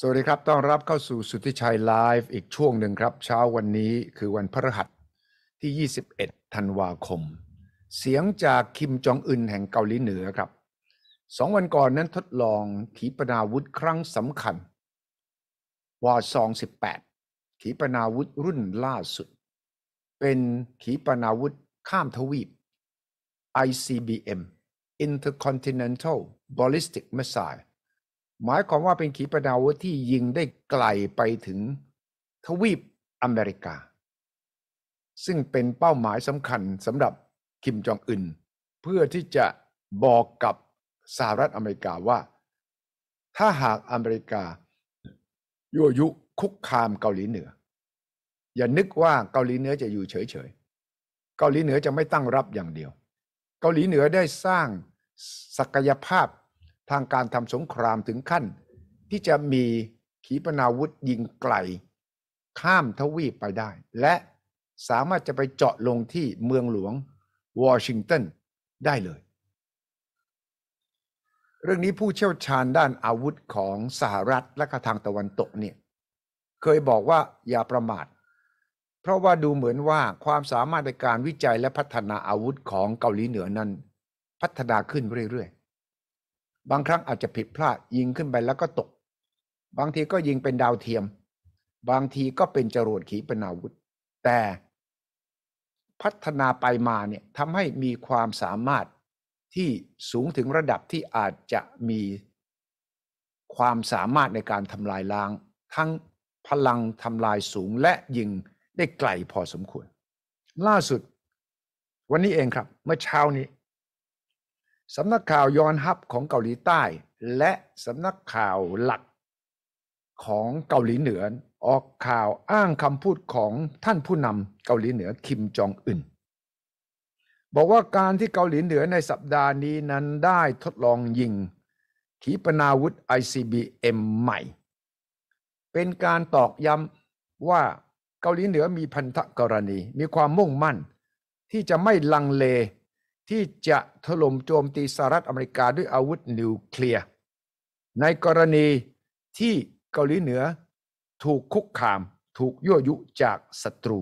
สวัสดีครับ ต้อนรับเข้าสู่สุทธิชัยไลฟ์อีกช่วงหนึ่งครับ เช้าวันนี้คือวันพฤหัสที่ 21 ธันวาคม เสียงจากคิมจองอึนแห่งเกาหลีเหนือครับสองวันก่อนนั้นทดลองขีปนาวุธครั้งสำคัญวอซอง18 ขีปนาวุธรุ่นล่าสุด เป็นขีปนาวุธข้ามทวีป ICBM Intercontinental Ballistic Missile หมายความว่าเป็นขีปนาวุธที่ยิงได้ไกลไปถึงทวีปอเมริกา ซึ่งเป็นเป้าหมายสำคัญสำหรับคิมจองอึนเพื่อที่จะบอกกับสหรัฐอเมริกาว่า ถ้าหากอเมริกายั่วยุคุกคามเกาหลีเหนือ อย่านึกว่าเกาหลีเหนือจะอยู่เฉยๆ เกาหลีเหนือจะไม่ตั้งรับอย่างเดียว เกาหลีเหนือได้สร้างศักยภาพทางการทำสงครามถึงขั้นที่จะมีขีปนาวุธยิงไกล ข้ามทวีปไปได้ และสามารถจะไปเจาะลงที่เมืองหลวงวอชิงตันได้เลย เรื่องนี้ผู้เชี่ยวชาญด้านอาวุธของสหรัฐและทางตะวันตกเนี่ยเคยบอกว่าอย่าประมาท เพราะว่าดูเหมือนว่าความสามารถในการวิจัยและพัฒนาอาวุธของเกาหลีเหนือนั้นพัฒนาขึ้นเรื่อยๆบางครั้งอาจจะผิดพลาดยิงขึ้นไปแล้วก็ตก บางทีก็ยิงเป็นดาวเทียม บางทีก็เป็นจรวดขีปนาวุธ แต่พัฒนาไปมาเนี่ยทำให้มีความสามารถที่สูงถึงระดับที่อาจจะมีความสามารถในการทำลายล้าง ทั้งพลังทำลายสูงและยิงได้ไกลพอสมควร ล่าสุดวันนี้เองครับ เมื่อเช้านี้สำนักข่าวยอนฮับของเกาหลีใต้ และสำนักข่าวหลัก ของเกาหลีเหนือออกข่าวอ้างคำพูดของท่านผู้นำเกาหลีเหนือคิมจองอึนบอกว่าการที่เกาหลีเหนือในสัปดาห์นี้นั้นได้ทดลองยิง ขีปนาวุธ ICBM ใหม่ เป็นการตอกย้ำว่าเกาหลีเหนือมีพันธกรณีมีความมุ่งมั่น ที่จะไม่ลังเลที่จะถล่มโจมตีสหรัฐอเมริกาด้วยอาวุธนิวเคลียร์ ในกรณีที่เกาหลีเหนือถูกคุกคามถูกยั่วยุจากศัตรู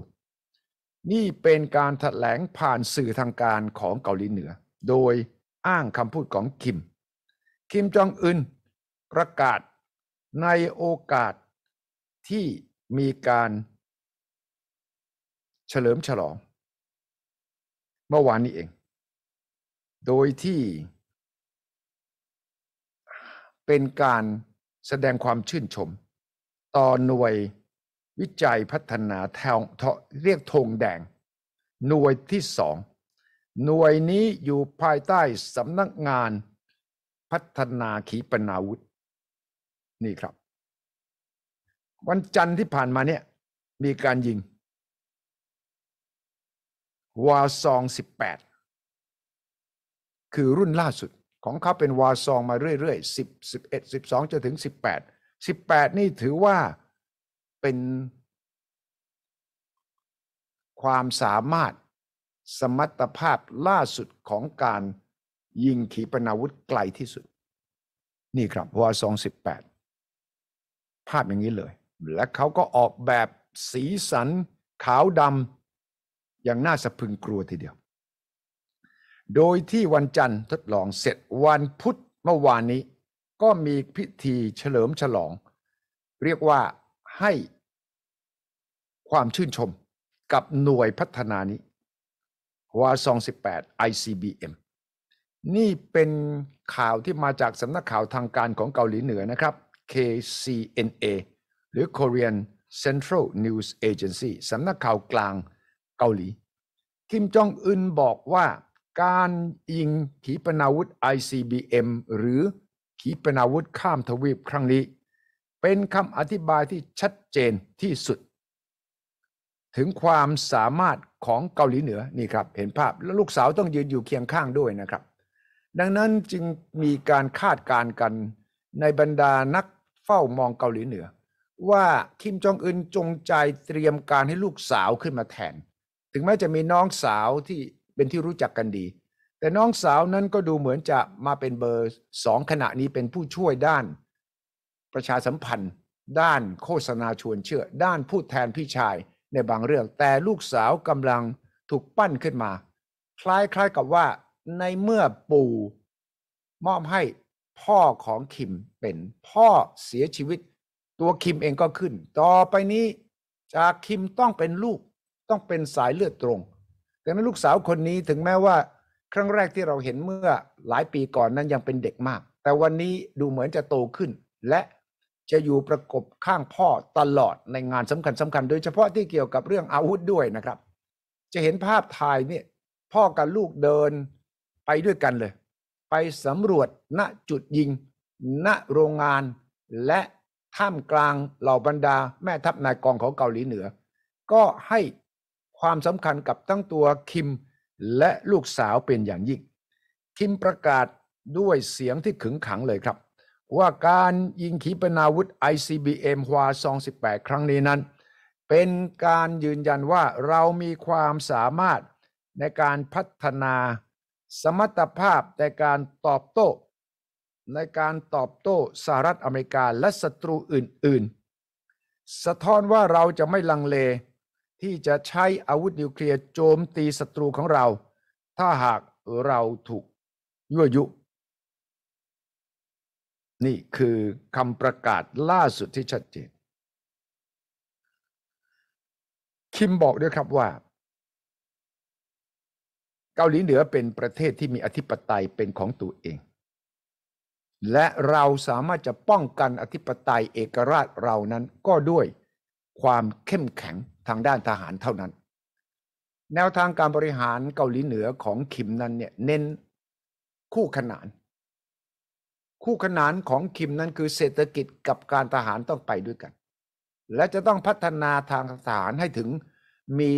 นี่เป็นการถแถลงผ่านสื่อทางการของเกาหลีเหนือ โดยอ้างคำพูดของคิม คิมจองอึนประกาศในโอกาสที่มีการ เฉลิมฉลอง เมื่อวานนี้เองโดยที่เป็นการแสดงความชื่นชม ต่อหน่วยวิจัยพัฒนาแถวเรียกธงแดง หน่วยที่สอง หน่วยนี้อยู่ภายใต้สำนักงานพัฒนาขีปนาวุธนี่ครับ วันจันทร์ที่ผ่านมาเนี่ยมีการยิงวาซองสิบแปดคือรุ่นล่าสุด ของเขาเป็นวาซองมาเรื่อยๆ10 11 12จนถึง 18 18 นี่ถือว่าเป็นความสามารถสมรรถภาพล่าสุดของการยิงขีปนาวุธไกลที่สุด นี่ครับ วาซองสิบแปดภาพอย่างนี้เลย และเขาก็ออกแบบสีสันขาวดำอย่างน่าสะพึงกลัวทีเดียวโดยที่วันจันทร์ทดลองเสร็จวันพุธเมื่อวานนี้ ก็มีพิธีเฉลิมฉลอง เรียกว่าให้ ความชื่นชมกับหน่วยพัฒนานี้วาซองสิบแปด ICBM นี่เป็นข่าวที่มาจากสำนักข่าวทางการของเกาหลีเหนือนะครับ KCNA หรือ Korean Central News Agency สำนักข่าวกลางเกาหลี คิมจองอึนบอกว่าการยิงขีปนาวุธ ICBM หรือขีปนาวุธข้ามทวีปครั้งนี้ เป็นคำอธิบายที่ชัดเจนที่สุด ถึงความสามารถของเกาหลีเหนือนี่ครับเห็นภาพแล้วลูกสาวต้องยืนอยู่เคียงข้างด้วยนะครับ ดังนั้นจึงมีการคาดการณ์กันในบรรดานักเฝ้ามองเกาหลีเหนือ ว่า คิมจองอึนจงใจเตรียมการให้ลูกสาวขึ้นมาแทน ถึงแม้จะมีน้องสาวที่เป็นที่รู้จักกันดี แต่น้องสาวนั้นก็ดูเหมือนจะมาเป็นเบอร์สองขณะนี้เป็นผู้ช่วยด้านประชาสัมพันธ์ ด้านโฆษณาชวนเชื่อ ด้านพูดแทนพี่ชายในบางเรื่องแต่ลูกสาวกำลังถูกปั้นขึ้นมา คล้ายๆกับว่าในเมื่อปู่มอบให้พ่อของคิมเป็นพ่อเสียชีวิต ตัวคิมเองก็ขึ้น ต่อไปนี้จากคิมต้องเป็นลูกต้องเป็นสายเลือดตรงดังนั้นลูกสาวคนนี้ถึงแม้ว่าครั้งแรกที่เราเห็นเมื่อหลายปีก่อนนั้นยังเป็นเด็กมาก แต่วันนี้ดูเหมือนจะโตขึ้น และจะอยู่ประกบข้างพ่อตลอดในงานสำคัญสำคัญ โดยเฉพาะที่เกี่ยวกับเรื่องอาวุธด้วยนะครับ จะเห็นภาพถ่ายเนี่ย พ่อกับลูกเดินไปด้วยกันเลย ไปสำรวจณจุดยิงณโรงงานและท่ามกลางเหล่าบรรดา แม่ทัพนายกองของเกาหลีเหนือ ก็ให้ความสำคัญกับทั้งตัวคิม และลูกสาวเป็นอย่างยิ่ง คิมประกาศด้วยเสียงที่ขึงขังเลยครับ ว่าการยิงขีปนาวุธ ICBM ฮวาซอง8ครั้งนี้นั้น เป็นการยืนยันว่าเรามีความสามารถในการพัฒนาสมรรถภาพในการตอบโต้ ในการตอบโต้สหรัฐอเมริกาและศัตรูอื่น ๆ สะท้อนว่าเราจะไม่ลังเลที่จะใช้อาวุธนิวเคลียร์โจมตีศัตรูของเรา ถ้าหากเราถูกยั่วยุ นี่คือคำประกาศล่าสุดที่ชัดเจน คิมบอกด้วยครับว่าเกาหลีเหนือเป็นประเทศที่มีอธิปไตยเป็นของตัวเอง และเราสามารถจะป้องกันอธิปไตยเอกราชเรานั้นก็ด้วยความเข้มแข็งทางด้านทหารเท่านั้น แนวทางการบริหารเกาหลีเหนือของคิมนั้นเนี่ยเน้นคู่ขนาน คู่ขนานของคิมนั้นคือเศรษฐกิจกับการทหารต้องไปด้วยกัน และจะต้องพัฒนาทางทหารให้ถึงมี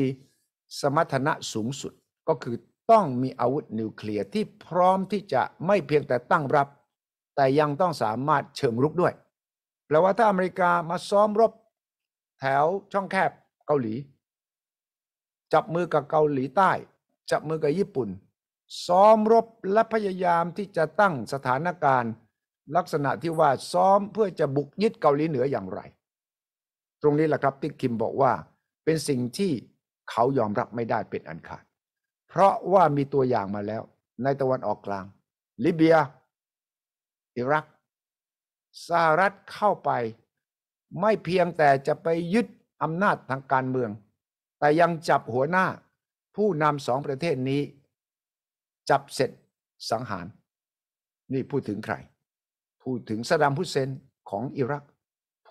สมรรถนะสูงสุด ก็คือต้องมีอาวุธนิวเคลียร์ ที่พร้อมที่จะไม่เพียงแต่ตั้งรับ แต่ยังต้องสามารถเชิงรุกด้วย แปลว่าถ้าอเมริกามาซ้อมรบแถวช่องแคบเกาหลีจับมือกับเกาหลีใต้ จับมือกับญี่ปุ่น ซ้อมรบและพยายามที่จะตั้งสถานการณ์ ลักษณะที่ว่าซ้อมเพื่อจะบุกยึดเกาหลีเหนืออย่างไร ตรงนี้แหละครับที่คิมบอกว่าเป็นสิ่งที่เขายอมรับไม่ได้เป็นอันขาด เพราะว่ามีตัวอย่างมาแล้ว ในตะวันออกกลาง ลิเบีย อิรักสหรัฐเข้าไป ไม่เพียงแต่จะไปยึดอำนาจทางการเมือง แต่ยังจับหัวหน้า ผู้นำสองประเทศนี้ จับเสร็จสังหาร นี่พูดถึงใคร พูดถึงสดามฮุเซนของอิรัก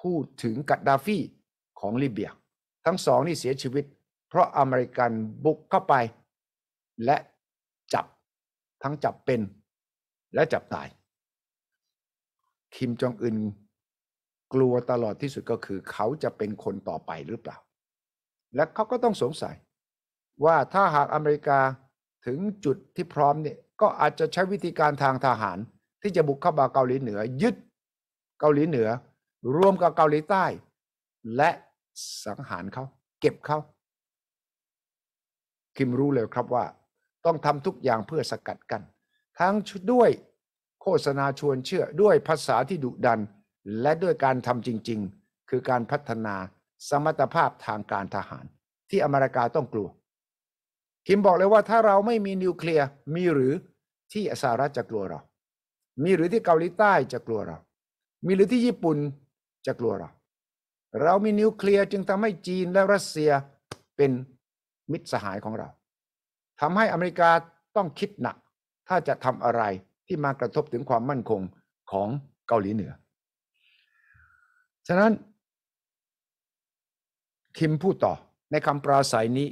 พูดถึงกัดดาฟีของลิเบีย ทั้งสองนี่เสียชีวิต เพราะอเมริกันบุกเข้าไป และจับทั้งจับเป็น และจับตาย คิมจองอึนกลัวตลอดที่สุดก็คือเขาจะเป็นคนต่อไปหรือเปล่า และเขาก็ต้องสงสัย ว่าถ้าหากอเมริกาถึงจุดที่พร้อมเนี่ยก็อาจจะใช้วิธีการทางทหาร ที่จะบุกเข้ามาเกาหลีเหนือยึดเกาหลีเหนือ รวมกับเกาหลีใต้ และสังหารเขาเก็บเขาคิมรู้เลยครับว่า ต้องทำทุกอย่างเพื่อสกัดกัน ทั้งด้วยโฆษณาชวนเชื่อด้วยภาษาที่ดุดันและด้วยการทำจริง ๆ คือการพัฒนาสมรรถภาพทางการทหาร ที่อเมริกาต้องกลัว คิมบอกเลยว่าถ้าเราไม่มีนิวเคลียร์มีหรือที่สหรัฐจะกลัวเรา มีหรือที่เกาหลีใต้จะกลัวเรา มีหรือที่ญี่ปุ่นจะกลัวเรา เรามีนิวเคลียร์จึงทำให้จีนและรัสเซียเป็นมิตรสหายของเราทำให้อเมริกาต้องคิดหนัก ถ้าจะทำอะไรที่มากระทบถึงความมั่นคงของเกาหลีเหนือฉะนั้น คิมพูดต่อในคำปราศัยนี้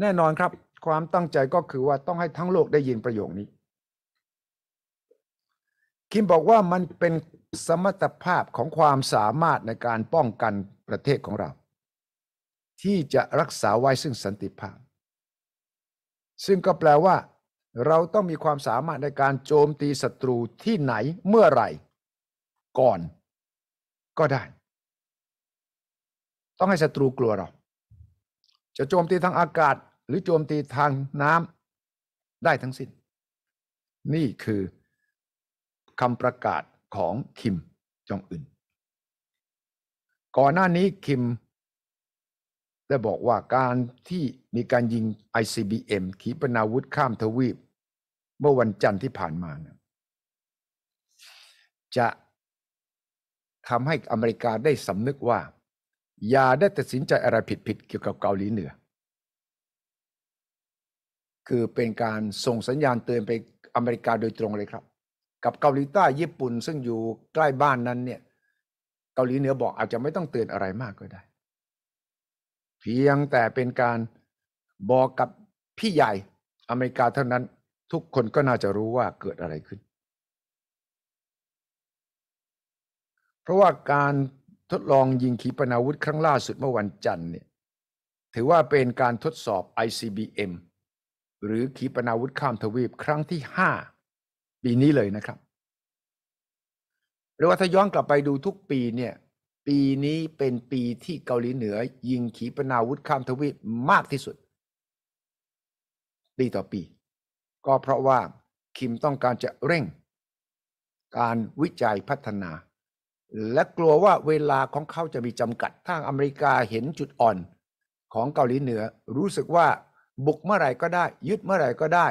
แน่นอนครับ ความตั้งใจก็คือว่าต้องให้ทั้งโลกได้ยินประโยคนี้ คิมบอกว่ามันเป็นสมรรถภาพของความสามารถในการป้องกันประเทศของเรา ที่จะรักษาไว้ซึ่งสันติภาพซึ่งก็แปลว่าเราต้องมีความสามารถในการโจมตีศัตรูที่ไหนเมื่อไหร่ ก่อนก็ได้ต้องให้ศัตรูกลัวเรา จะโจมตีทางอากาศ หรือโจมตีทางน้ำได้ทั้งสิ้นนี่คือคำประกาศของคิมจองอึนก่อนหน้านี้คิมได้บอกว่าการที่มีการยิง ICBM ขีปนาวุธข้ามทวีปเมื่อวันจันทร์ที่ผ่านมานะจะทำให้อเมริกาได้สำนึกว่าอย่าได้ตัดสินใจอะไรผิดๆเกี่ยวกับเกาหลีเหนือ คือเป็นการส่งสัญญาณเตือนไปอเมริกาโดยตรงเลยครับ กับเกาหลีใต้ญี่ปุ่นซึ่งอยู่ใกล้บ้านนั้นเนี่ยเกาหลีเหนือบอกอาจจะไม่ต้องเตือนอะไรมากก็ได้ เพียงแต่เป็นการบอกกับพี่ใหญ่อเมริกาเท่านั้นทุกคนก็น่าจะรู้ว่าเกิดอะไรขึ้น เพราะว่าการทดลองยิงขีปนาวุธครั้งล่าสุดเมื่อวันจันทร์เนี่ยถือว่าเป็นการทดสอบ ICBM หรือขีปนาวุธข้ามทวีปครั้งที่ห้าปีนี้เลยนะครับหรือว่าถ้าย้อนกลับไปดูทุกปีเนี่ยปีนี้เป็นปีที่เกาหลีเหนือ ยิงขีปนาวุธข้ามทวีปมากที่สุดปีต่อปี ก็เพราะว่าคิมต้องการจะเร่งการวิจัยพัฒนาและกลัวว่าเวลาของเขาจะมีจำกัด ทางอเมริกาเห็นจุดอ่อน ของเกาหลีเหนือรู้สึกว่า บุกเมื่อไหร่ก็ได้ยึดเมื่อไหร่ก็ได้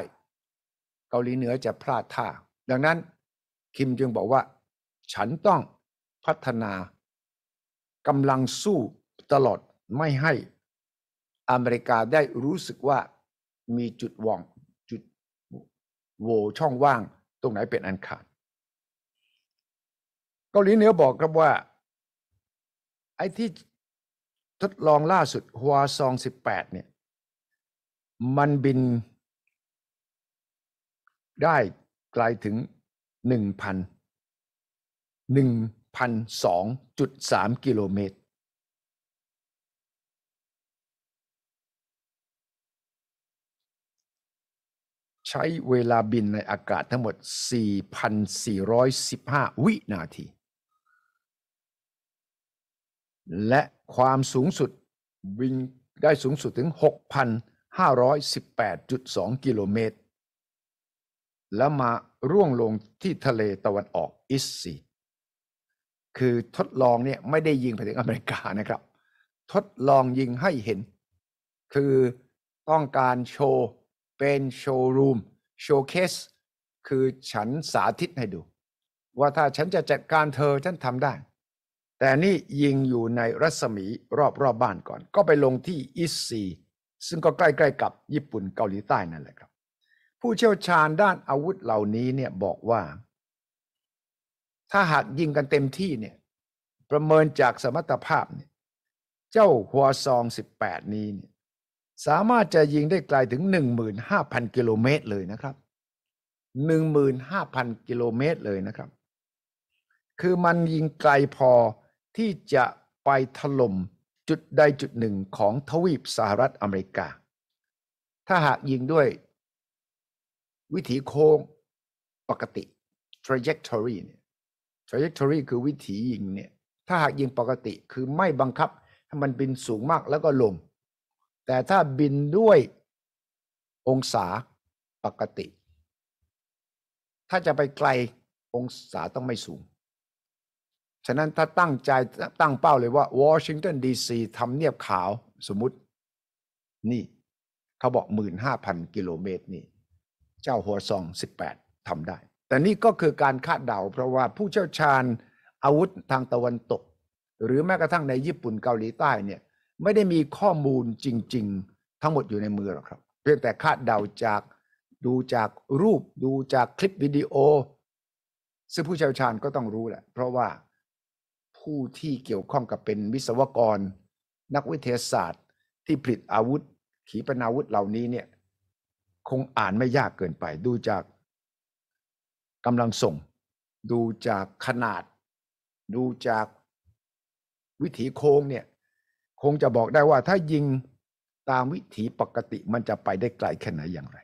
เกาหลีเหนือจะพลาดท่า ดังนั้นคิมจึงบอกว่า ฉันต้องพัฒนากำลังสู้ตลอดไม่ให้อเมริกาได้รู้สึกว่า มีจุดว่องจุดโวช่องว่าง ตรงไหนเป็นอันขาดาหลีเหนือบอกครับว่าไอ้ที่ทดลองล่าสุดฮัวซองสิบแปดเนี่ย มันบินได้ไกลถึงหนึ่งพันหนึ่งพันสองจุดสามกิโลเมตร ใช้เวลาบินในอากาศทั้งหมด 4,415 วินาทีและความสูงสุดวิ่งได้สูงสุดถึง 6,518.2 กิโลเมตร แล้วมาร่วงลงที่ทะเลตะวันออก อิสซีคือทดลองเนี่ยไม่ได้ยิงไปถึงอเมริกานะครับทดลองยิงให้เห็น คือต้องการโชว์เป็นโชว์รูม โชว์เคส คือฉันสาธิตให้ดู ว่าถ้าฉันจะจัดการเธอฉันทำได้แต่นี่ยิงอยู่ในรัศมีรอบๆบบ้านก่อน ก็ไปลงที่อิสซีซึ่งก็ใกล้ๆกับญี่ปุ่นเกาหลีใต้นั่นแหละครับ ผู้เชี่ยวชาญด้านอาวุธเหล่านี้เนี่ยบอกว่า ถ้าหากยิงกันเต็มที่เนี่ยประเมินจากสมรรถภาพเนี่ยเจ้าหัวซอง18 นี้เนี่ยสามารถจะยิงได้ไกลถึง 15,000กิโลเมตรเลยนะครับ 15,000กิโลเมตรเลยนะครับ คือมันยิงไกลพอที่จะไปถล่มจุดใดจุดหนึ่งของทวีปสหรัฐอเมริกา ถ้าหากยิงด้วยวิถีโค้งปกติ trajectory เนี่ย trajectory คือวิถียิงเนี่ย ถ้าหากยิงปกติคือไม่บังคับให้มันบินสูงมากแล้วก็ลงแต่ถ้าบินด้วยองศาปกติ ถ้าจะไปไกลองศาต้องไม่สูงฉะนั้นถ้าตั้งใจตั้งเป้าเลยว่าวอชิงตันดีซีทำเนียบขาวสมมติ นี่เขาบอกหมื่นห้าพันกิโลเมตรนี่ เจ้าหัวซองสิบแปดทำได้ แต่นี่ก็คือการคาดเดาเพราะว่าผู้เชี่ยวชาญอาวุธทางตะวันตก หรือแม้กระทั่งในญี่ปุ่นเกาหลีใต้เนี่ยไม่ได้มีข้อมูลจริงๆทั้งหมดอยู่ในมือหรอกครับเพียงแต่คาดเดาจากดูจากรูป ดูจากคลิปวิดีโอ ซึ่งผู้เชี่ยวชาญก็ต้องรู้แหละเพราะว่าผู้ที่เกี่ยวข้องกับเป็นวิศวกร นักวิทยาศาสตร์ที่ผลิตอาวุธ ขีปนาวุธเหล่านี้เนี่ยคงอ่านไม่ยากเกินไปดูจากกำลังส่ง ดูจากขนาด ดูจากวิถีโค้งเนี่ยคงจะบอกได้ว่าถ้ายิงตามวิถีปกติมันจะไปได้ไกลแค่ไหนอย่างไร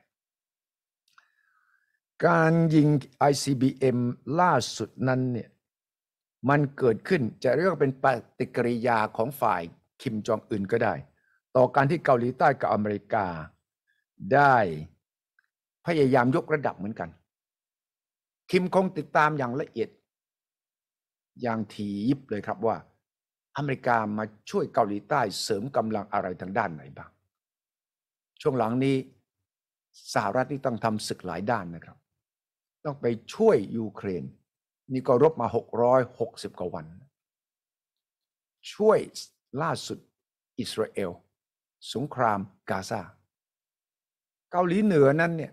การยิง ICBM ล่าสุดนั้นเนี่ยมันเกิดขึ้นจะเรียกว่าเป็นปฏิกิริยาของฝ่ายคิมจองอึนก็ได้ ต่อการที่เกาหลีใต้กับอเมริกาได้พยายามยกระดับเหมือนกันคิมคงติดตามอย่างละเอียด อย่างถี่ยิบเลยครับว่า อเมริกามาช่วยเกาหลีใต้เสริมกำลังอะไรทางด้านไหนบ้างช่วงหลังนี้สหรัฐที่ต้องทำศึกหลายด้านนะครับ ต้องไปช่วยยูเครนนี่ก็รบมา 660กว่าวัน ช่วยล่าสุด อิสราเอลสงครามกาซา เกาหลีเหนือนั้นเนี่ย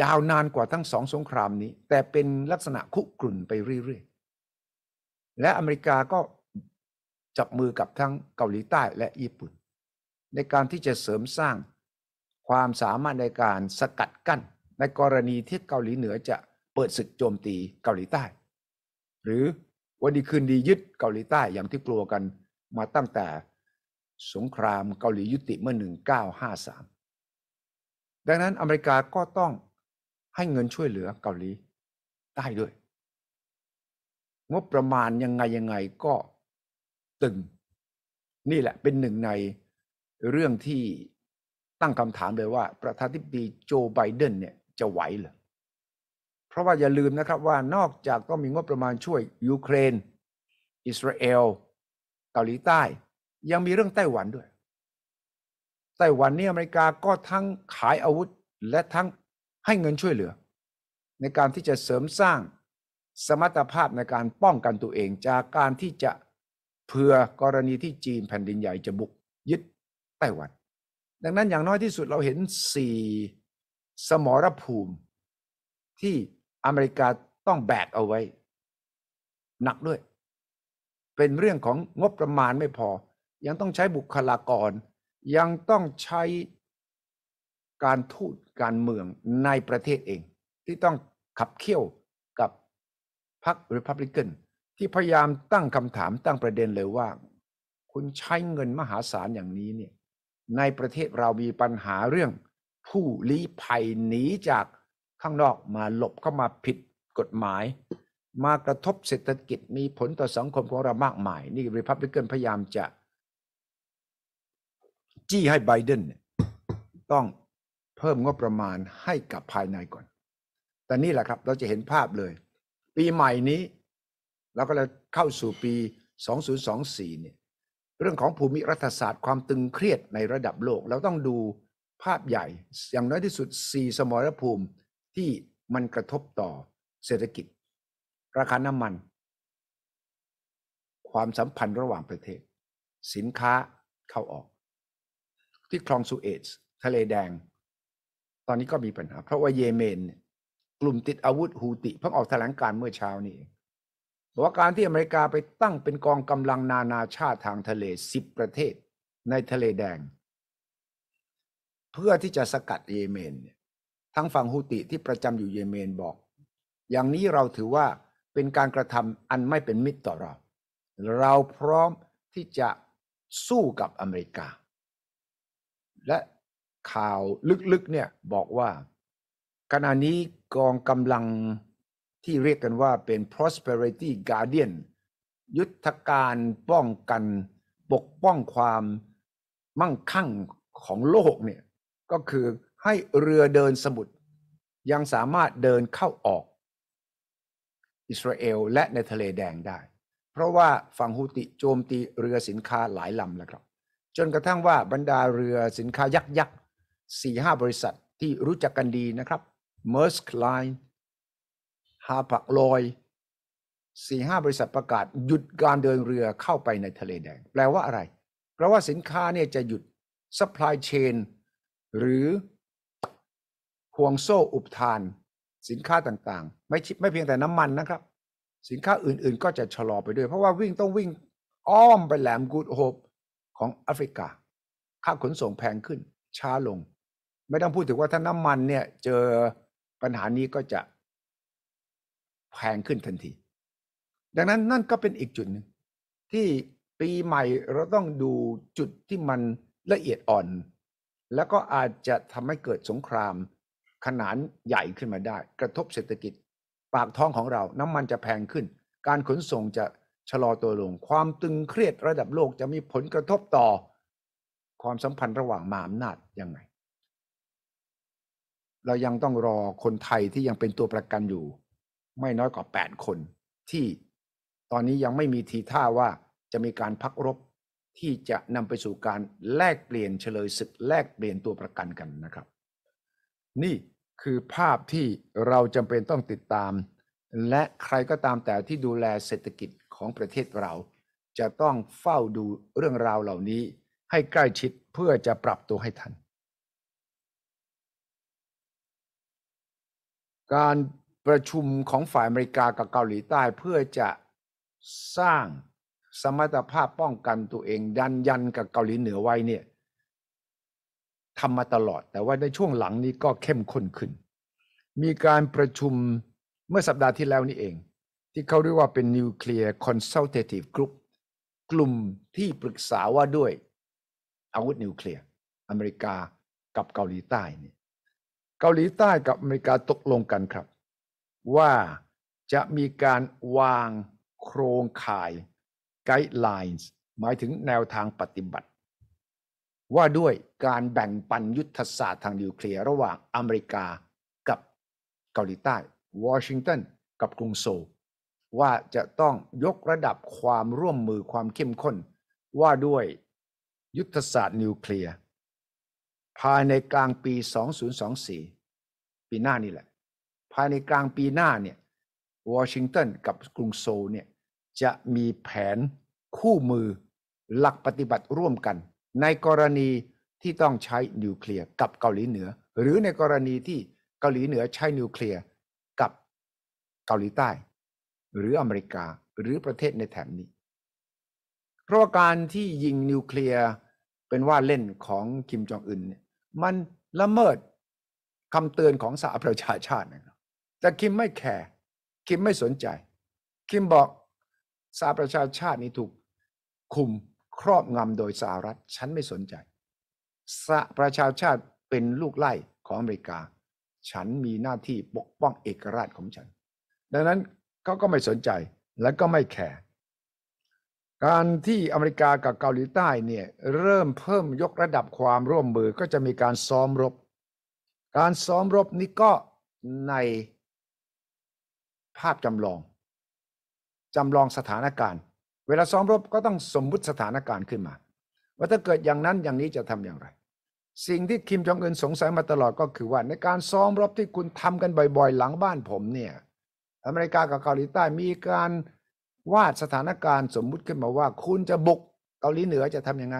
ยาวนานกว่าทั้งสองสงครามนี้ แต่เป็นลักษณะคุกรุ่นไปเรื่อย ๆ และอเมริกาก็จับมือกับทั้งเกาหลีใต้และญี่ปุ่น ในการที่จะเสริมสร้างความสามารถในการสกัดกั้น ในกรณีที่เกาหลีเหนือจะเปิดศึกโจมตีเกาหลีใต้หรือวันดีคืนดียึดเกาหลีใต้ อย่างที่กลัวกันมาตั้งแต่สงครามเกาหลียุติเมื่อ 1953 ดังนั้นอเมริกาก็ต้องให้เงินช่วยเหลือเกาหลีใต้ด้วย งบประมาณยังไงยังไงก็ตึงนี่แหละเป็นหนึ่งในเรื่องที่ตั้งคำถามเลยว่า ประธานาธิบดีโจไบเดนเนี่ยจะไหวเหรอเพราะว่าอย่าลืมนะครับว่านอกจากต้องมีงบประมาณช่วยยูเครน อิสราเอลเกาหลีใต้ ยังมีเรื่องไต้หวันด้วย ไต้หวันนี่อเมริกาก็ทั้งขายอาวุธ และทั้งให้เงินช่วยเหลือ ในการที่จะเสริมสร้างสมรรถภาพในการป้องกันตัวเองจากการที่จะเผื่อกรณีที่จีนแผ่นดินใหญ่จะบุกยึดไต้หวัน ดังนั้นอย่างน้อยที่สุดเราเห็นสี่สมรภูมิที่อเมริกาต้องแบกเอาไว้ หนักด้วย เป็นเรื่องของงบประมาณไม่พอ ยังต้องใช้บุคลากรยังต้องใช้การทูตการเมืองในประเทศเอง ที่ต้องขับเคี่ยวกับพรรคริพับลิกันที่พยายามตั้งคำถามตั้งประเด็นเลยว่า คุณใช้เงินมหาศาลอย่างนี้เนี่ยในประเทศเรามีปัญหาเรื่องผู้ลี้ภัยหนีจากข้างนอกมาหลบเข้ามาผิดกฎหมาย มากระทบเศรษฐกิจมีผลต่อสังคมของเรามากมาย นี่ริพับลิกันพยายามจะ จี้ให้ไบเดนต้องเพิ่มงบประมาณให้กับภายในก่อน แต่นี่แหละครับเราจะเห็นภาพเลย ปีใหม่นี้เราก็จะเข้าสู่ปี 2024เนี่ยเรื่องของภูมิรัฐศาสตร์ความตึงเครียดในระดับโลก เราต้องดูภาพใหญ่ อย่างน้อยที่สุด 4 สมรภูมิที่มันกระทบต่อเศรษฐกิจ ราคาน้ำมัน ความสัมพันธ์ระหว่างประเทศ สินค้าเข้าออก ที่คลองสุเอตทะเลแดง ตอนนี้ก็มีปัญหา เพราะว่าเยเมนกลุ่มติดอาวุธฮูติเพิ่งออกแถลงการเมื่อเช้านี้บอกว่าการที่อเมริกาไปตั้งเป็นกองกำลังนานาชาติทางทะเลสิบประเทศในทะเลแดง เพื่อที่จะสกัดเยเมนทั้งฝั่งฮูติที่ประจำอยู่เยเมนบอก อย่างนี้เราถือว่าเป็นการกระทำอันไม่เป็นมิตรต่อเรา เราพร้อมที่จะสู้กับอเมริกา และข่าวลึกๆเนี่ยบอกว่า ขณะนี้กองกำลังที่เรียกกันว่าเป็น prosperity guardian ยุทธการป้องกัน ปกป้องความมั่งคั่งของโลกเนี่ยก็คือให้เรือเดินสมุทรยังสามารถเดินเข้าออก อิสราเอลและในทะเลแดงได้ เพราะว่าฝั่งฮูติโจมตีเรือสินค้าหลายลำแล้วครับ จนกระทั่งว่าบรรดาเรือสินค้ายักษ์ยักษ์สี่ห้าบริษัทที่รู้จักกันดีนะครับ m e r s k Line ฮาปักลอยสี่ห้าบริษัทประกาศหยุดการเดินเรือเข้าไปในทะเลแดง แปลว่าอะไรแปลว่าสินค้าเนี่ยจะหยุด supply chain หรือห่วงโซ่อุปทานสินค้าต่างๆไม่ไม่เพียงแต่น้ำมันนะครับ สินค้าอื่นๆก็จะชะลอไปด้วย เพราะว่าวิ่งต้องวิ่งอ้อมไปแหลมกูดโฮปของแอฟริกา ค่าขนส่งแพงขึ้นช้าลง ไม่ต้องพูดถึงว่าถ้าน้ำมันเนี่ยเจอปัญหานี้ก็จะแพงขึ้นทันที ดังนั้นนั่นก็เป็นอีกจุดหนึ่งที่ปีใหม่เราต้องดูจุดที่มันละเอียดอ่อน แล้วก็อาจจะทำให้เกิดสงครามขนาดใหญ่ขึ้นมาได้ กระทบเศรษฐกิจ ปากท้องของเราน้ำมันจะแพงขึ้น การขนส่งจะชะลอตัวลง ความตึงเครียดระดับโลกจะมีผลกระทบต่อความสัมพันธ์ระหว่างมหาอำนาจยังไง เรายังต้องรอคนไทยที่ยังเป็นตัวประกันอยู่ ไม่น้อยกว่า 8 คนที่ตอนนี้ยังไม่มีทีท่าว่าจะมีการพักรบที่จะนำไปสู่การแลกเปลี่ยนเฉลยศึกแลกเปลี่ยนตัวประกันกันนะครับ นี่คือภาพที่เราจำเป็นต้องติดตาม และใครก็ตามแต่ที่ดูแลเศรษฐกิจของประเทศเรา จะต้องเฝ้าดูเรื่องราวเหล่านี้ให้ใกล้ชิดเพื่อจะปรับตัวให้ทัน การประชุมของฝ่ายอเมริกากับเกาหลีใต้เพื่อจะสร้างสมรรถภาพป้องกันตัวเองดันยันกับเกาหลีเหนือไว้เนี่ยทำมาตลอด แต่ว่าในช่วงหลังนี้ก็เข้มข้นขึ้น มีการประชุมเมื่อสัปดาห์ที่แล้วนี่เอง ที่เขาเรียกว่าเป็น Nuclear Consultative Group กลุ่มที่ปรึกษาว่าด้วยอาวุธนิวเคลียร์ อเมริกากับเกาหลีใต้เนี่ยเกาหลีใต้กับอเมริกาตกลงกันครับ ว่าจะมีการวางโครงข่ายไกด์ไลน์หมายถึงแนวทางปฏิบัติว่าด้วยการแบ่งปันยุทธศาสตร์ทางนิวเคลียร์ระหว่างอเมริกากับเกาหลีใต้วอชิงตันกับกรุงโซลว่าจะต้องยกระดับความร่วมมือความเข้มข้น ว่าด้วยยุทธศาสตร์นิวเคลียร์ภายในกลางปี 2024 ปีหน้านี่แหละ ภายในกลางปีหน้าเนี่ยวอชิงตันกับกรุงโซลเนี่ยจะมีแผนคู่มือหลักปฏิบัติร่วมกันในกรณีที่ต้องใช้นิวเคลียร์กับเกาหลีเหนือ หรือในกรณีที่เกาหลีเหนือใช้นิวเคลียร์กับเกาหลีใต้ หรืออเมริกาหรือประเทศในแถบนี้ เพราะการที่ยิงนิวเคลียร์ เป็นว่าเล่นของคิมจองอึนเนี่ยมันละเมิดคำเตือนของสหประชาชาตินะครับแต่คิมไม่แคร์คิมไม่สนใจ คิมบอกสหประชาชาตินี่ถูกคุมครอบงำโดยสหรัฐฉันไม่สนใจสประชาชาติเป็นลูกไล่ของอเมริกา ฉันมีหน้าที่ปกป้องเอกราชของฉัน ดังนั้นเขาก็ไม่สนใจและก็ไม่แคร์การที่อเมริกากับเกาหลีใต้เนี่ยเริ่มเพิ่มยกระดับความร่วมมือก็จะมีการซ้อมรบ การซ้อมรบนี่ก็ในภาพจำลองจำลองสถานการณ์เวลาซ้อมรบก็ต้องสมมุติสถานการณ์ขึ้นมา ว่าถ้าเกิดอย่างนั้นอย่างนี้จะทำอย่างไร สิ่งที่คิมจองอึนสงสัยมาตลอดก็คือว่าในการซ้อมรบที่คุณทำกันบ่อยๆหลังบ้านผมเนี่ย อเมริกากับเกาหลีใต้มีการวาดสถานการณ์สมมุติขึ้นมาว่าคุณจะบุกเกาหลีเหนือจะทํำยังไง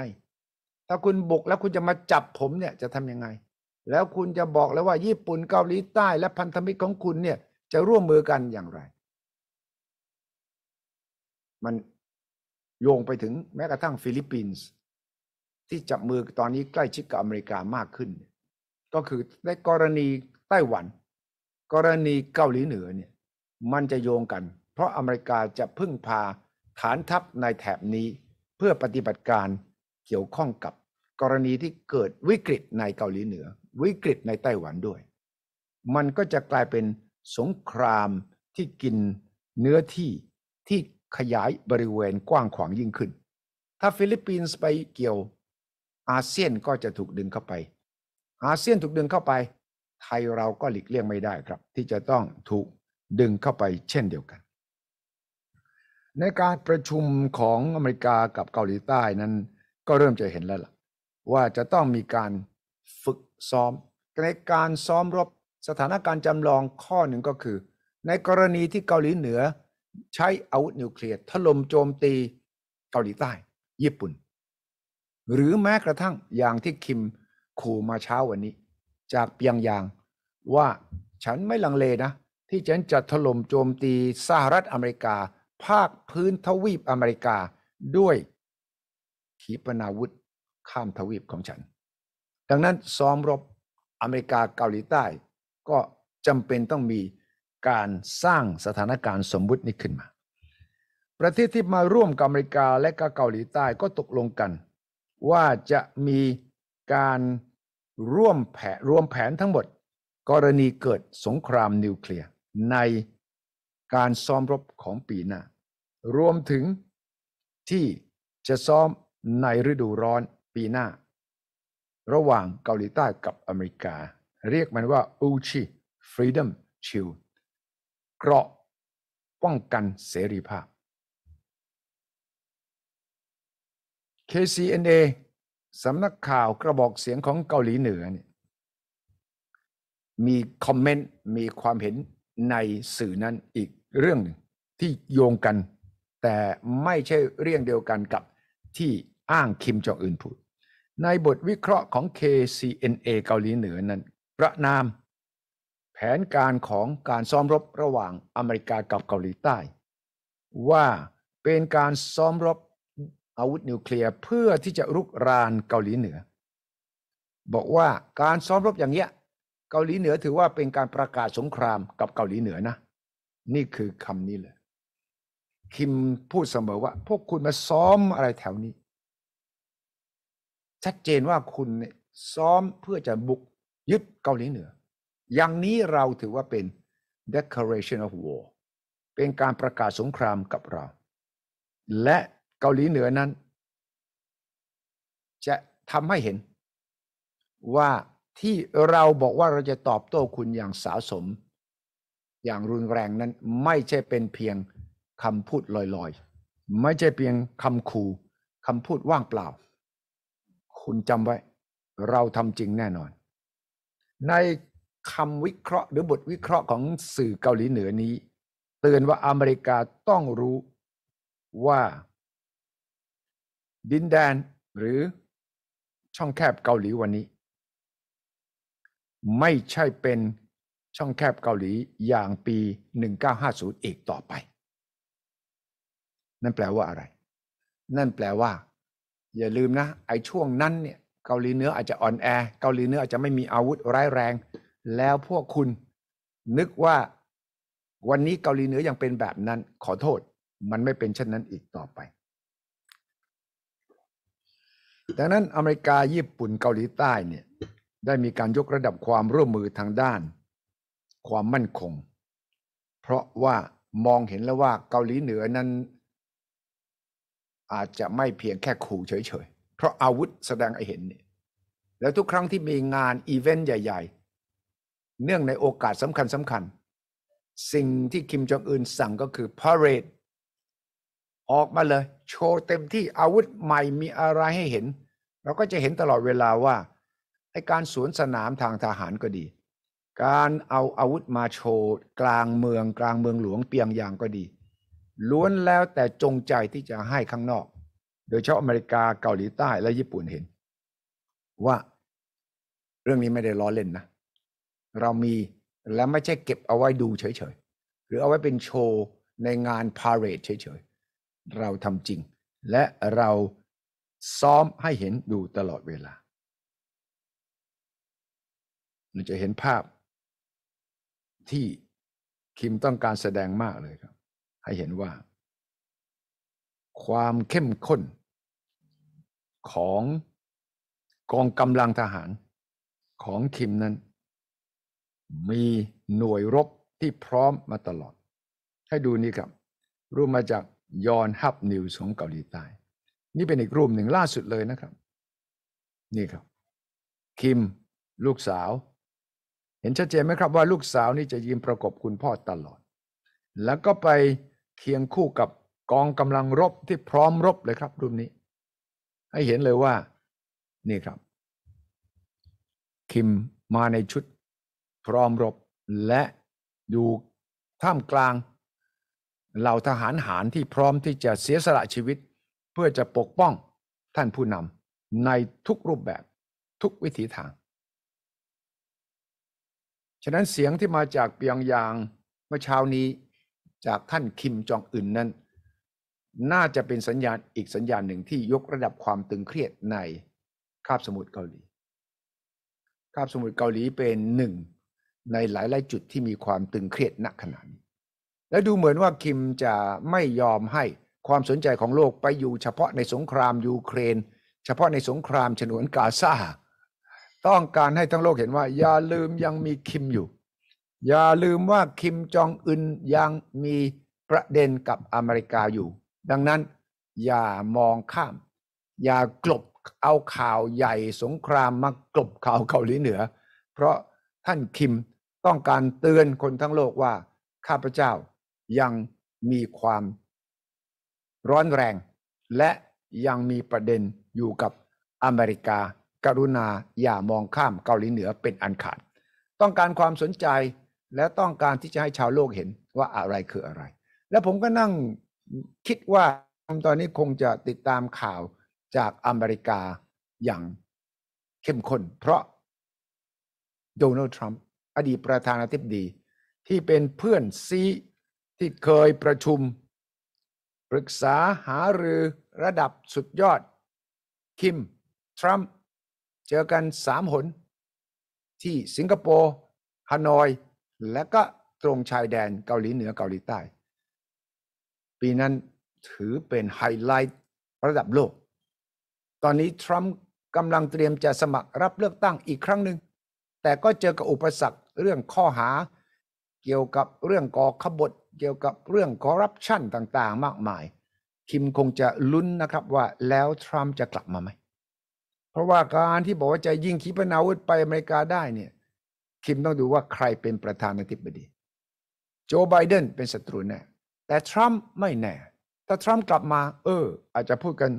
ถ้าคุณบุกแล้วคุณจะมาจับผมเนี่ยจะทํำยังไง แล้วคุณจะบอกแล้วว่า ญี่ปุ่นเกาหลีใต้ และพันธมิตรของคุณเนี่ยจะร่วมมือกันอย่างไร มันโยงไปถึงแม้กระทั่งฟิลิปปินส์ที่จับมือตอนนี้ใกล้ชิดกับอเมริกามากขึ้น ก็คือในกรณีไต้หวัน กรณีเกาหลีเหนือเนี่ยมันจะโยงกัน เพราะอเมริกาจะพึ่งพาฐานทัพในแถบนี้เพื่อปฏิบัติการเกี่ยวข้องกับกรณีที่เกิดวิกฤตในเกาหลีเหนือ วิกฤตในไต้หวันด้วย มันก็จะกลายเป็นสงครามที่กินเนื้อที่ที่ขยายบริเวณกว้างขวางยิ่งขึ้น ถ้าฟิลิปปินส์ไปเกี่ยวอาเซียนก็จะถูกดึงเข้าไป อาเซียนถูกดึงเข้าไป ไทยเราก็หลีกเลี่ยงไม่ได้ครับ ที่จะต้องถูกดึงเข้าไป เช่นเดียวกัน ในการประชุมของอเมริกากับเกาหลีใต้นั้นก็เริ่มจะเห็นแล้วล่ะว่าจะต้องมีการฝึกซ้อมในการซ้อมรบสถานการณ์จำลองข้อหนึ่งก็คือ ในกรณีที่เกาหลีเหนือใช้ อาวุธนิวเคลียร์ถล่มโจมตีเกาหลีใต้ญี่ปุ่น หรือแม้กระทั่งอย่างที่คิมขู่มาเช้าวันนี้ จากเปียงยางว่าฉันไม่ลังเลนะ ที่ฉันจะถล่มโจมตีสหรัฐอเมริกาภาคพื้นทวีปอเมริกาด้วยขีปนาวุธข้ามทวีปของฉัน ดังนั้นซ้อมรบอเมริกาเกาหลีใต้ ก็จำเป็นต้องมีการสร้างสถานการณ์สมมุตินี้ขึ้นมา ประเทศที่มาร่วมกับอเมริกาและกบเกาหลีใต้ก็ตกลงกัน ว่าจะมีการร่วมแผนรวมแผนทั้งหมดกรณีเกิดสงครามนิวเคลียร์ในการซ้อมรบของปีหน้า รวมถึงที่จะซ้อมในฤดูร้อนปีหน้าระหว่างเกาหลีใต้กับอเมริกา เรียกมันว่าอูชิ Freedom Shield เกราะป้องกันเสรีภาพ KCNA สำนักข่าวกระบอกเสียงของเกาหลีเหนือนี่มีคอมเมนต์ มีความเห็นในสื่อนั้นอีกเรื่องหนึ่งที่โยงกัน แต่ไม่ใช่เรื่องเดียวกันกับที่อ้างคิมจองอึนพูด ในบทวิเคราะห์ของ KCNA เกาหลีเหนือนั้น ประนามแผนการของการซ้อมรบระหว่างอเมริกากับเกาหลีใต้ ว่าเป็นการซ้อมรบอาวุธนิวเคลียร์เพื่อที่จะรุกรานเกาหลีเหนือ บอกว่าการซ้อมรบอย่างเงี้ย เกาหลีเหนือถือว่าเป็นการประกาศสงครามกับเกาหลีเหนือนะ นี่คือคำนี้เลยคิมพูดเสมอว่าพวกคุณมาซ้อมอะไรแถวนี้ ชัดเจนว่าคุณซ้อมเพื่อจะบุกยึดเกาหลีเหนืออย่างนี้เราถือว่าเป็น declaration of war เป็นการประกาศสงครามกับเรา และเกาหลีเหนือนั้น จะทำให้เห็น ว่าที่เราบอกว่าเราจะตอบโต้คุณอย่างสาสม อย่างรุนแรงนั้นไม่ใช่เป็นเพียงคำพูดลอยๆ ไม่ใช่เพียงคำขู่คำพูดว่างเปล่า คุณจำไว้ เราทำจริงแน่นอน ในคำวิเคราะห์หรือบทวิเคราะห์ของสื่อเกาหลีเหนือนี้เตือนว่าอเมริกาต้องรู้ว่า ดินแดนหรือ ช่องแคบเกาหลีวันนี้ ไม่ใช่เป็นช่องแคบเกาหลีอย่างปี 1950อีกต่อไป นั่นแปลว่าอะไร นั่นแปลว่าอย่าลืมนะไอ้ช่วงนั้นเนี่ยเกาหลีเหนืออาจจะอ่อนแอเกาหลีเหนืออาจจะไม่มีอาวุธร้ายแรงแล้วพวกคุณนึกว่าวันนี้เกาหลีเหนือยังเป็นแบบนั้นขอโทษมันไม่เป็นเช่นนั้นอีกต่อไป ดังนั้นอเมริกาญี่ปุ่นเกาหลีใต้เนี่ยได้มีการยกระดับความร่วมมือทางด้าน ความมั่นคง เพราะว่ามองเห็นแล้วว่าเกาหลีเหนือนั้น อาจจะไม่เพียงแค่ขู่เฉยๆ เพราะอาวุธแสดงให้เห็นเนี่ยแล้วทุกครั้งที่มีงานอีเวนต์ใหญ่ ๆเนื่องในโอกาสสำคัญสำคัญ สิ่งที่คิมจองอึนสั่งก็คือพาเรดออกมาเลยโชว์เต็มที่อาวุธใหม่มีอะไรให้เห็น เราก็จะเห็นตลอดเวลาว่าในการสวนสนามทางทหารก็ดี การเอาอาวุธมาโชว์กลางเมืองกลางเมืองหลวงเปียงยางก็ดี ล้วนแล้วแต่จงใจที่จะให้ข้างนอก โดยเฉพาะอเมริกาเกาหลีใต้และญี่ปุ่นเห็น ว่าเรื่องนี้ไม่ได้ล้อเล่นนะเรามีและไม่ใช่เก็บเอาไว้ดูเฉยๆ หรือเอาไว้เป็นโชว์ในงานพาเรดเฉยๆเราทำจริง และเราซ้อมให้เห็นดูตลอดเวลาเราจะเห็นภาพที่คิมต้องการแสดงมากเลยครับ ให้เห็นว่า ความเข้มข้นของกองกำลังทหารของคิมนั้นมีหน่วยรบที่พร้อมมาตลอด ให้ดูนี่ครับ รูปมาจากยอนฮับนิวส์ของเกาหลีใต้นี่เป็นอีกรูปหนึ่งล่าสุดเลยนะครับ นี่ครับ คิมลูกสาว เห็นชัดเจนไหมครับว่าลูกสาวนี่จะยืนประกบคุณพ่อตลอด แล้วก็ไปเคียงคู่กับกองกำลังรบที่พร้อมรบเลยครับ รูปนี้ ให้เห็นเลยว่านี่ครับ คิมมาในชุดพร้อมรบและอยู่ท่ามกลาง เหล่าทหาร หารที่พร้อมที่จะเสียสละชีวิตเพื่อจะปกป้องท่านผู้นำในทุกรูปแบบทุกวิถีทาง ฉะนั้นเสียงที่มาจากเปียงยางเมื่อเช้านี้จากท่านคิมจองอึนนั้น น่าจะเป็นสัญญาณ อีกสัญญาณหนึ่งที่ยกระดับความตึงเครียดในคาบสมุทรเกาหลี คาบสมุทรเกาหลีเป็นหนึ่งในหลาย ๆ จุดที่มีความตึงเครียดหนักขนาดนี้และดูเหมือนว่าคิมจะไม่ยอมให้ความสนใจของโลกไปอยู่เฉพาะในสงครามยูเครน เฉพาะในสงครามฉนวนกาซาต้องการให้ทั้งโลกเห็นว่าอย่าลืมยังมีคิมอยู่ อย่าลืมว่าคิมจองอึนยังมีประเด็นกับอเมริกาอยู่ ดังนั้น อย่ามองข้าม อย่ากลบเอาข่าวใหญ่สงครามมากลบข่าวเกาหลีเหนือ เพราะท่านคิมต้องการเตือนคนทั้งโลกว่า ข้าพเจ้ายังมีความร้อนแรงและยังมีประเด็นอยู่กับอเมริกา กรุณาอย่ามองข้ามเกาหลีเหนือเป็นอันขาด ต้องการความสนใจและต้องการที่จะให้ชาวโลกเห็นว่าอะไรคืออะไร และผมก็นั่งคิดว่า ตอนนี้คงจะติดตามข่าวจากอเมริกาอย่างเข้มข้นเพราะโดนัลด์ทรัมป์อดีตประธานาธิบดีที่เป็นเพื่อนซีที่เคยประชุม ปรึกษาหารือระดับสุดยอด คิม ทรัมป์เจอกันสามหน ที่สิงคโปร์ฮานอย และก็ตรงชายแดนเกาหลีเหนือเกาหลีใต้ ปีนั้นถือเป็นไฮไลท์ระดับโลก ตอนนี้ทรัมป์กำลังเตรียมจะสมัครรับเลือกตั้งอีกครั้งหนึ่งแต่ก็เจอกับอุปสรรคเรื่องข้อหาเกี่ยวกับเรื่องก่อขบฏเกี่ยวกับเรื่องคอร์รัปชันต่างๆ มากมาย คิมคงจะลุ้นนะครับว่าแล้วทรัมป์จะกลับมาไหม เพราะว่าการที่บอกว่าจะยิงขีปนาวุธไปอเมริกาได้เนี่ย คิมต้องดูว่าใครเป็นประธานาธิบดีโจไบเดนเป็นศัตรูแน่แต่ทรัมป์ไม่แน่ถ้าทรัมป์กลับมา เออ อาจจะพูดกัน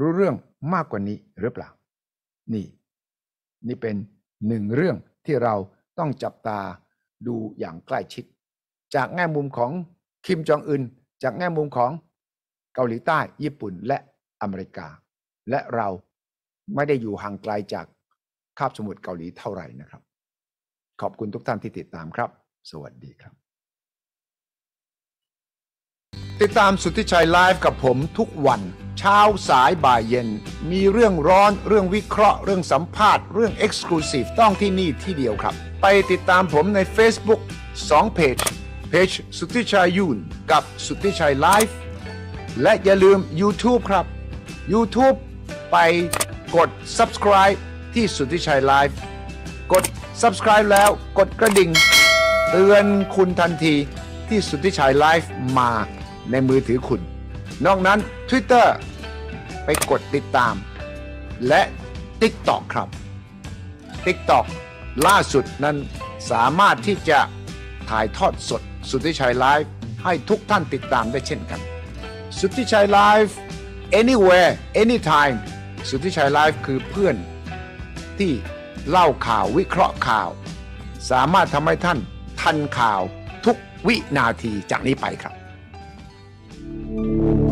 รู้เรื่องมากกว่านี้หรือเปล่า นี่ นี่เป็นหนึ่งเรื่องที่เราต้องจับตาดูอย่างใกล้ชิด จากแง่มุมของคิมจองอึนจากแง่มุมของเกาหลีใต้ญี่ปุ่นและอเมริกา และเราไม่ได้อยู่ห่างไกลจากคาบสมุทรเกาหลีเท่าไหร่นะครับ ขอบคุณทุกท่านที่ติดตามครับ สวัสดีครับติดตามสุทธิชัยไลฟ์กับผมทุกวันเช้าสายบ่ายเย็น มีเรื่องร้อนเรื่องวิเคราะห์ เรื่องสัมภาษณ์เรื่องเอ็กซ์คลูซีฟต้องที่นี่ที่เดียวครับ ไปติดตามผมใน Facebook 2เพจ เพจสุทธิชัยยูนกับสุทธิชัยไลฟ์ และอย่าลืม YouTube ครับ YouTube ไปกด subscribe ที่สุทธิชัยไลฟ์ กด subscribe แล้วกดกระดิ่งเตือนคุณทันทีที่สุทธิชัยไลฟ์มาในมือถือคุณ นอกนั้น Twitter ไปกดติดตาม และ TikTok ครับ TikTok ล่าสุดนั้นสามารถที่จะถ่ายทอดสดสุทธิชัยไลฟ์ให้ทุกท่านติดตามได้เช่นกัน สุทธิชัยไลฟ์ anywhere anytime สุทธิชัยไลฟ์คือเพื่อนที่เล่าข่าววิเคราะห์ข่าว สามารถทำให้ท่านทันข่าวทุกวินาทีจากนี้ไปครับ Thank you.